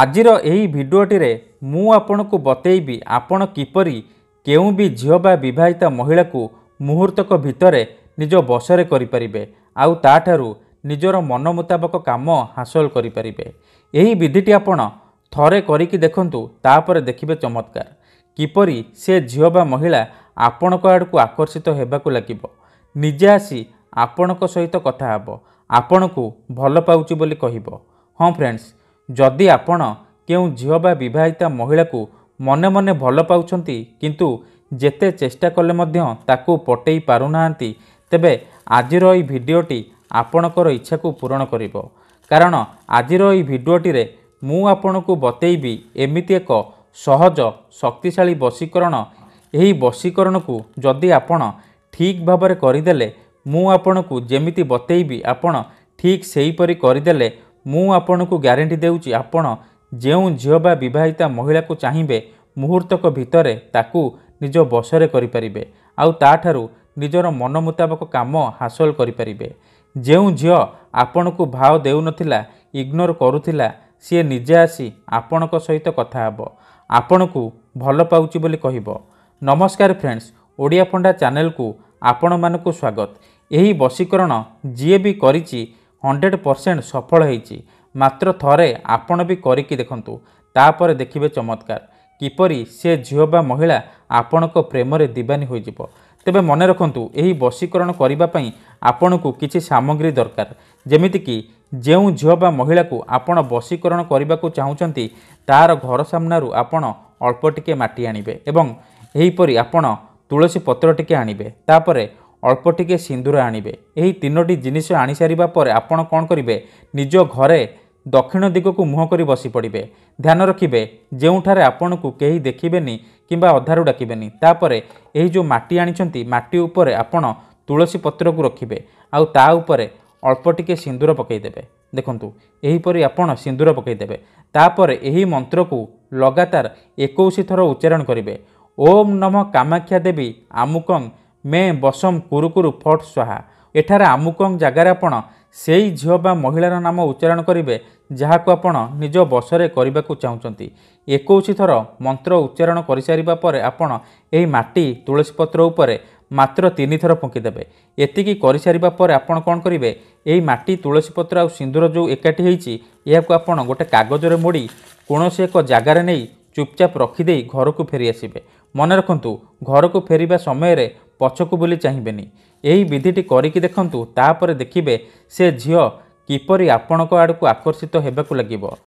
ଆଜିର ଏହି ଭିଡ଼ିଓଟିରେ ମୁଁ ଆପଣଙ୍କୁ ବତେଇବି ଆପଣ କିପରି କେଉଁ ବି ଝିଅ ବା ବିବାହିତ ମହିଳାକୁ ମୁହୂର୍ତ୍ତକ ଭିତରେ ନିଜ ବସରେ କରିପାରିବେ ଆଉ ତାଠାରୁ ନିଜର ମନ ମୁତାବକ କାମ ହାସଲ କରିପାରିବେ ଏହି ବିଧିଟି ଆପଣ ଥରେ କରିକି ଦେଖନ୍ତୁ ତାପରେ ଦେଖିବେ ଚମତ୍କାର କିପରି ସେ ଝିଅ ବା ମହିଳା ଆପଣଙ୍କ ଆଡ଼କୁ ଆକର୍ଷିତ ହେବାକୁ ଲାଗିବ ନିଜେ ଆସି ଆପଣଙ୍କ ସହିତ କଥା ହେବ ଆପଣଙ୍କୁ ଭଲ ପାଉଛି ବୋଲି କହିବ ହଁ ଫ୍ରେଣ୍ଡସ୍ ଯଦି ଆପଣ କେଉଁ ଝିଅ ବା ବିବାହିତା ମହିଳାକୁ ମନେ ମନେ ଭଲ ପାଉଛନ୍ତି କିନ୍ତୁ ଯେତେ ଚେଷ୍ଟା କଲେ ମଧ୍ୟ ତାକୁ ପଟେଇ ପାରୁନାହାନ୍ତି ତେବେ ଆଜିର ଏହି ଭିଡ଼ିଓଟି ଆପଣଙ୍କର ଇଚ୍ଛାକୁ ପୂରଣ କରିବ କାରଣ ଆଜିର ଏହି ଭିଡ଼ିଓଟିରେ ମୁଁ ଆପଣଙ୍କୁ ବତେଇବି ଏମିତି ଏକ ସହଜ ଶକ୍ତିଶାଳୀ ବଶୀକରଣ ଏହି ବଶୀକରଣକୁ ଯଦି ଆପଣ ଠିକ୍ ଭାବରେ କରିଦେଲେ ମୁଁ ଆପଣଙ୍କୁ ଯେମିତି ବତେଇବି ଆପଣ ଠିକ୍ ସେହିପରି କରିଦେଲେ ମୁଁ ଆପଣଙ୍କୁ ଗ୍ୟାରେଣ୍ଟି ଦେଉଛି ଆପଣ ଯେଉଁ ଝିଅ ବା ବିବାହିତା ମହିଳାକୁ ଚାହିଁବେ ମୁହୂର୍ତ୍ତକ ଭିତରେ ତାକୁ ନିଜ ବସରେ କରିପାରିବେ ଆଉ ତା'ଠାରୁ ନିଜର ମନ ମୁତାବକ କାମ ହାସଲ କରିପାରିବେ ଯେଉଁ ଝିଅ ଆପଣଙ୍କୁ ଭାଓ ଦେଉନଥିଲା ଇଗ୍ନୋର କରୁଥିଲା ସିଏ ନିଜେ ଆସି ଆପଣଙ୍କ ସହିତ କଥା ହେବ ଆପଣଙ୍କୁ ଭଲ ପାଉଛି ବୋଲି କହିବ ନମସ୍କାର ଫ୍ରେଣ୍ଡସ୍ ଓଡ଼ିଆ ପଣ୍ଡା ଚ୍ୟାନେଲକୁ ଆପଣମାନଙ୍କୁ ସ୍ୱାଗତ ଏହି ବଶୀକରଣ ଯିଏ ବି କରିଛି ହଣ୍ଡ୍ରେଡ଼ ପରସେଣ୍ଟ ସଫଳ ହୋଇଛି ମାତ୍ର ଥରେ ଆପଣ ବି କରିକି ଦେଖନ୍ତୁ ତାପରେ ଦେଖିବେ ଚମତ୍କାର କିପରି ସେ ଝିଅ ବା ମହିଳା ଆପଣଙ୍କ ପ୍ରେମରେ ଦିବାନୀ ହୋଇଯିବ ତେବେ ମନେ ରଖନ୍ତୁ ଏହି ବଶୀକରଣ କରିବା ପାଇଁ ଆପଣଙ୍କୁ କିଛି ସାମଗ୍ରୀ ଦରକାର ଯେମିତିକି ଯେଉଁ ଝିଅ ବା ମହିଳାକୁ ଆପଣ ବଶୀକରଣ କରିବାକୁ ଚାହୁଁଛନ୍ତି ତାର ଘର ସାମ୍ନାରୁ ଆପଣ ଅଳ୍ପ ଟିକିଏ ମାଟି ଆଣିବେ ଏବଂ ଏହିପରି ଆପଣ ତୁଳସୀ ପତ୍ର ଟିକିଏ ଆଣିବେ ତାପରେ ଅଳ୍ପ ଟିକିଏ ସିନ୍ଦୁର ଆଣିବେ ଏହି ତିନୋଟି ଜିନିଷ ଆଣିସାରିବା ପରେ ଆପଣ କ'ଣ କରିବେ ନିଜ ଘରେ ଦକ୍ଷିଣ ଦିଗକୁ ମୁହଁ କରି ବସିପଡ଼ିବେ ଧ୍ୟାନ ରଖିବେ ଯେଉଁଠାରେ ଆପଣଙ୍କୁ କେହି ଦେଖିବେନି କିମ୍ବା ଅଧାରୁ ଡାକିବେନି ତାପରେ ଏହି ଯେଉଁ ମାଟି ଆଣିଛନ୍ତି ମାଟି ଉପରେ ଆପଣ ତୁଳସୀ ପତ୍ରକୁ ରଖିବେ ଆଉ ତା ଉପରେ ଅଳ୍ପ ଟିକିଏ ସିନ୍ଦୁର ପକାଇଦେବେ ଦେଖନ୍ତୁ ଏହିପରି ଆପଣ ସିନ୍ଦୁର ପକାଇଦେବେ ତାପରେ ଏହି ମନ୍ତ୍ରକୁ ଲଗାତାର ଏକୋଇଶ ଥର ଉଚ୍ଚାରଣ କରିବେ ଓମ୍ ନମ କାମାକ୍ଷା ଦେବୀ ଆମୁକଙ୍ଗ ମେ ବସମ କୁରୁକୁରୁ ଫଟ୍ ସ୍ୱାହା ଏଠାରେ ଆମୁକଙ୍ଗ ଜାଗାରେ ଆପଣ ସେଇ ଝିଅ ବା ମହିଳାର ନାମ ଉଚ୍ଚାରଣ କରିବେ ଯାହାକୁ ଆପଣ ନିଜ ବସରେ କରିବାକୁ ଚାହୁଁଛନ୍ତି ଏକୋଇଶ ଥର ମନ୍ତ୍ର ଉଚ୍ଚାରଣ କରିସାରିବା ପରେ ଆପଣ ଏହି ମାଟି ତୁଳସୀ ପତ୍ର ଉପରେ ମାତ୍ର ତିନି ଥର ଫୁଙ୍କିଦେବେ ଏତିକି କରିସାରିବା ପରେ ଆପଣ କ'ଣ କରିବେ ଏହି ମାଟି ତୁଳସୀ ପତ୍ର ଆଉ ସିନ୍ଦୁର ଯେଉଁ ଏକାଠି ହୋଇଛି ଏହାକୁ ଆପଣ ଗୋଟେ କାଗଜରେ ମୋଡ଼ି କୌଣସି ଏକ ଜାଗାରେ ନେଇ ଚୁପଚାପ ରଖିଦେଇ ଘରକୁ ଫେରିଆସିବେ ମନେ ରଖନ୍ତୁ ଘରକୁ ଫେରିବା ସମୟରେ ପଛକୁ ବୁଲି ଚାହିଁବେନି ଏହି ବିଧିଟି କରିକି ଦେଖନ୍ତୁ ତାପରେ ଦେଖିବେ ସେ ଝିଅ କିପରି ଆପଣଙ୍କ ଆଡ଼କୁ ଆକର୍ଷିତ ହେବାକୁ ଲାଗିବ